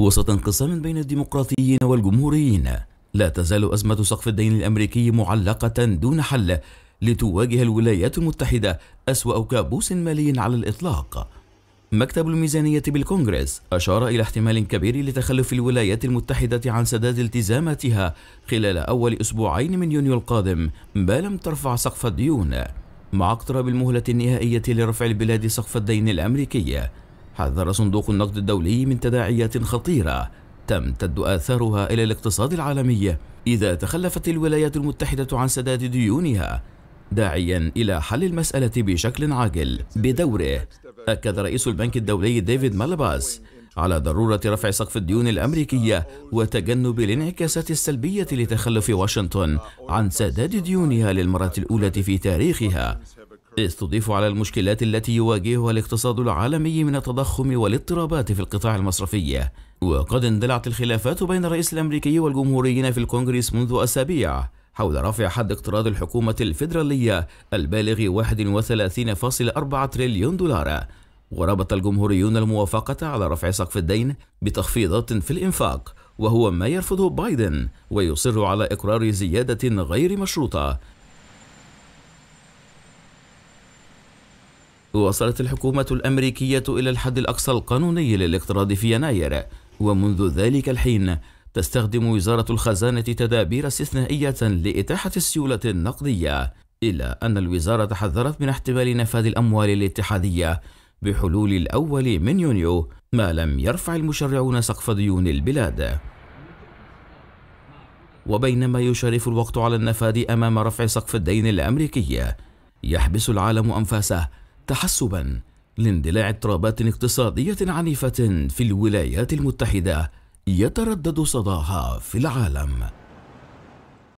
وسط انقسام بين الديمقراطيين والجمهوريين لا تزال أزمة سقف الدين الأمريكي معلقة دون حل لتواجه الولايات المتحدة أسوأ كابوس مالي على الإطلاق مكتب الميزانية بالكونغرس أشار إلى احتمال كبير لتخلف الولايات المتحدة عن سداد التزاماتها خلال أول أسبوعين من يونيو القادم ما لم ترفع سقف الديون مع اقتراب المهلة النهائية لرفع البلاد سقف الدين الأمريكي حذر صندوق النقد الدولي من تداعيات خطيرة تمتد آثارها إلى الاقتصاد العالمي إذا تخلفت الولايات المتحدة عن سداد ديونها داعيا إلى حل المسألة بشكل عاجل بدوره أكد رئيس البنك الدولي ديفيد مالباس على ضرورة رفع سقف الديون الأمريكية وتجنب الانعكاسات السلبية لتخلف واشنطن عن سداد ديونها للمرة الأولى في تاريخها استضيف على المشكلات التي يواجهها الاقتصاد العالمي من التضخم والاضطرابات في القطاع المصرفي وقد اندلعت الخلافات بين الرئيس الأمريكي والجمهوريين في الكونغرس منذ أسابيع حول رفع حد اقتراض الحكومة الفيدرالية البالغ 31.4 تريليون دولار وربط الجمهوريون الموافقة على رفع سقف الدين بتخفيضات في الإنفاق وهو ما يرفضه بايدن ويصر على إقرار زيادة غير مشروطة وصلت الحكومة الأمريكية إلى الحد الأقصى القانوني للاقتراض في يناير ومنذ ذلك الحين تستخدم وزارة الخزانة تدابير استثنائية لإتاحة السيولة النقدية إلا أن الوزارة حذرت من احتمال نفاذ الأموال الاتحادية بحلول الأول من يونيو ما لم يرفع المشرعون سقف ديون البلاد وبينما يشرف الوقت على النفاذ أمام رفع سقف الدين الأمريكي يحبس العالم أنفاسه تحسبا لاندلاع اضطرابات اقتصادية عنيفة في الولايات المتحدة يتردد صداها في العالم